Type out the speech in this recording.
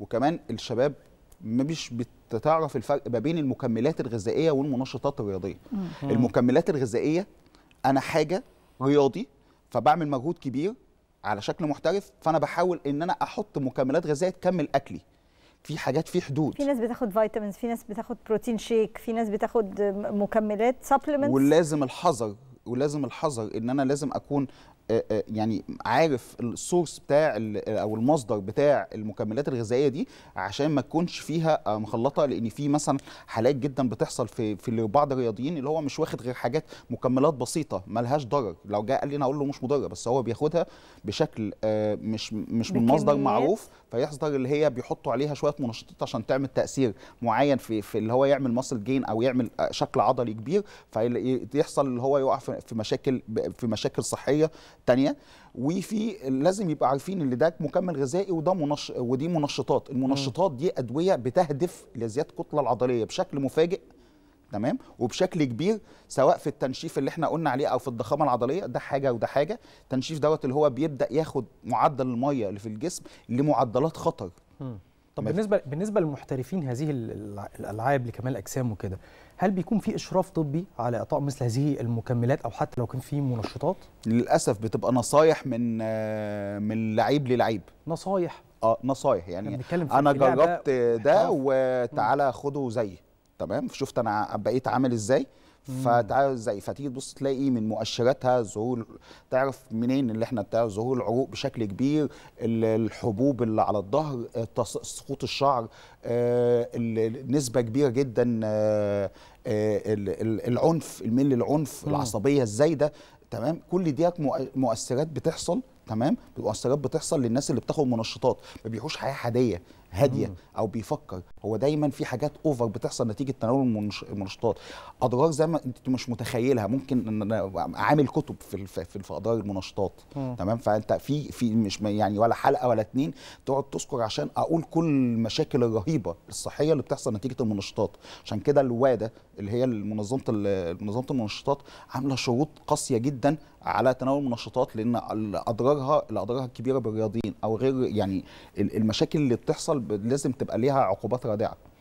وكمان الشباب مش بتعرف الفرق ما بين المكملات الغذائيه والمنشطات الرياضيه مم. المكملات الغذائيه انا حاجه رياضي فبعمل مجهود كبير على شكل محترف فانا بحاول ان انا احط مكملات غذائيه تكمل اكلي في حاجات في حدود في ناس بتاخد فيتامينز في ناس بتاخد بروتين شيك في ناس بتاخد مكملات سبلمنتس ولازم الحذر ولازم الحذر ان انا لازم اكون آه، آه، يعني عارف السورس بتاع آه، او المصدر بتاع المكملات الغذائيه دي عشان ما تكونش فيها مخلطه لان في مثلا حالات جدا بتحصل في في بعض الرياضيين اللي هو مش واخد غير حاجات مكملات بسيطه ملهاش ضرر لو جه قال لي انا اقول له مش مضره بس هو بياخدها بشكل مش مش من مصدر معروف فيحصل اللي هي بيحطوا عليها شويه منشطات عشان تعمل تاثير معين في في اللي هو يعمل ماسل جين او يعمل شكل عضلي كبير فيحصل اللي هو يقع في في مشاكل في مشاكل صحيه تانية وفي لازم يبقى عارفين ان ده مكمل غذائي وده منش ودي منشطات المنشطات دي ادويه بتهدف لزياده الكتله العضليه بشكل مفاجئ تمام وبشكل كبير سواء في التنشيف اللي احنا قلنا عليه او في الضخامه العضليه ده حاجه وده حاجه التنشيف دوت اللي هو بيبدا ياخد معدل الميه اللي في الجسم لمعدلات خطر طب بالنسبه بالنسبه للمحترفين هذه الالعاب لكمال اجسام وكده هل بيكون في اشراف طبي على اعطاء مثل هذه المكملات او حتى لو كان في منشطات للاسف بتبقى نصايح من من لعيب للعيب نصايح اه نصايح يعني انا جربت ده وتعالى خده زيي تمام شفت انا بقيت عامل ازاي فتعال زي فتيجي تبص تلاقي من مؤشراتها ظهور تعرف منين اللي احنا بتاع ظهور العروق بشكل كبير الحبوب اللي على الظهر آه، سقوط الشعر آه، نسبه كبيره جدا آه، العنف الميل للعنف العصبيه الزايده تمام كل دي مؤثرات بتحصل تمام مؤثرات بتحصل للناس اللي بتاخد منشطات ما بيحوش حياه حاديه هاديه او بيفكر هو دايما في حاجات اوفر بتحصل نتيجه تناول المنشطات اضرار زي ما انت مش متخيلها ممكن ان انا عامل كتب في في, في اضرار المنشطات تمام فانت في في مش يعني ولا حلقه ولا اتنين تقعد تذكر عشان اقول كل المشاكل الرهيبه الصحيه اللي بتحصل نتيجه المنشطات عشان كده الواده اللي هي منظمه منظمه المنشطات عامله شروط قاسيه جدا على تناول المنشطات لان اضرارها الاضرار الكبيره بالرياضيين او غير يعني المشاكل اللي بتحصل لازم تبقى ليها عقوبات رادعه